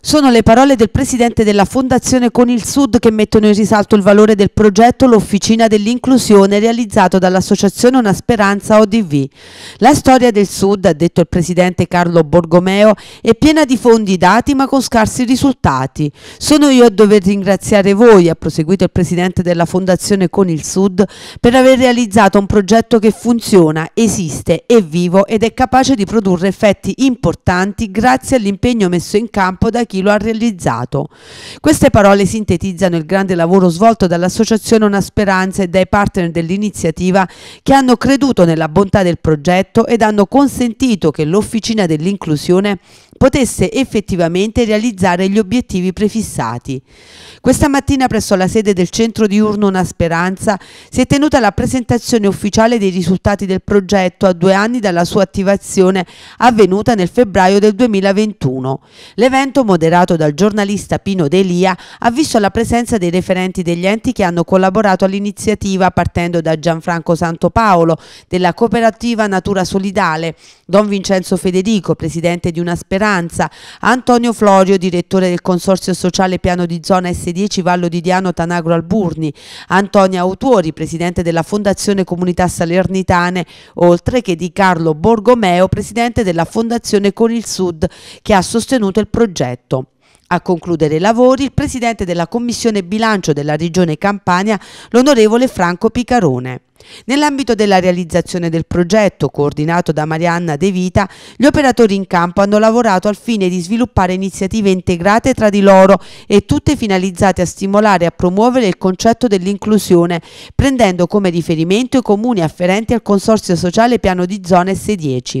Sono le parole del presidente della Fondazione Con il Sud che mettono in risalto il valore del progetto L'Officina dell'Inclusione realizzato dall'associazione Una Speranza ODV. La storia del Sud, ha detto il presidente Carlo Borgomeo, è piena di fondi dati ma con scarsi risultati. Sono io a dover ringraziare voi, ha proseguito il presidente della Fondazione Con il Sud, per aver realizzato un progetto che funziona, esiste, è vivo ed è capace di produrre effetti importanti grazie all'impegno messo in campo da chi lo ha realizzato. Queste parole sintetizzano il grande lavoro svolto dall'Associazione Una Speranza e dai partner dell'iniziativa che hanno creduto nella bontà del progetto ed hanno consentito che l'Officina dell'Inclusione potesse effettivamente realizzare gli obiettivi prefissati. Questa mattina presso la sede del centro diurno Una Speranza si è tenuta la presentazione ufficiale dei risultati del progetto a due anni dalla sua attivazione avvenuta nel febbraio del 2021. L'evento, moderato dal giornalista Pino Delia, ha visto la presenza dei referenti degli enti che hanno collaborato all'iniziativa partendo da Gianfranco Santopaolo della cooperativa Natura Solidale, Don Vincenzo Federico, presidente di Una Speranza, minoranza, Antonio Florio, direttore del Consorzio Sociale Piano di Zona S10 Vallo di Diano Tanagro Alburni, Antonia Autuori, presidente della Fondazione Comunità Salernitane, oltre che di Carlo Borgomeo, presidente della Fondazione Con il Sud, che ha sostenuto il progetto. A concludere i lavori il presidente della Commissione Bilancio della Regione Campania, l'onorevole Franco Picarone. Nell'ambito della realizzazione del progetto, coordinato da Marianna De Vita, gli operatori in campo hanno lavorato al fine di sviluppare iniziative integrate tra di loro e tutte finalizzate a stimolare e a promuovere il concetto dell'inclusione, prendendo come riferimento i comuni afferenti al Consorzio Sociale Piano di Zona S10.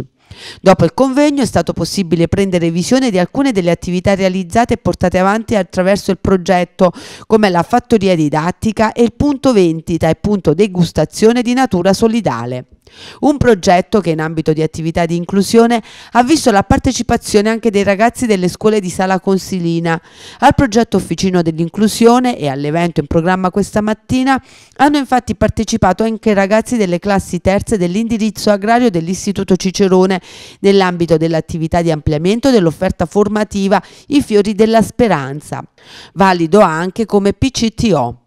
Dopo il convegno è stato possibile prendere visione di alcune delle attività realizzate e portate avanti attraverso il progetto, come la fattoria didattica e il punto vendita e punto degustazione di natura solidale. Un progetto che in ambito di attività di inclusione ha visto la partecipazione anche dei ragazzi delle scuole di Sala Consilina. Al progetto Officino dell'Inclusione e all'evento in programma questa mattina hanno infatti partecipato anche i ragazzi delle classi terze dell'indirizzo agrario dell'Istituto Cicerone nell'ambito dell'attività di ampliamento dell'offerta formativa I Fiori della Speranza, valido anche come PCTO.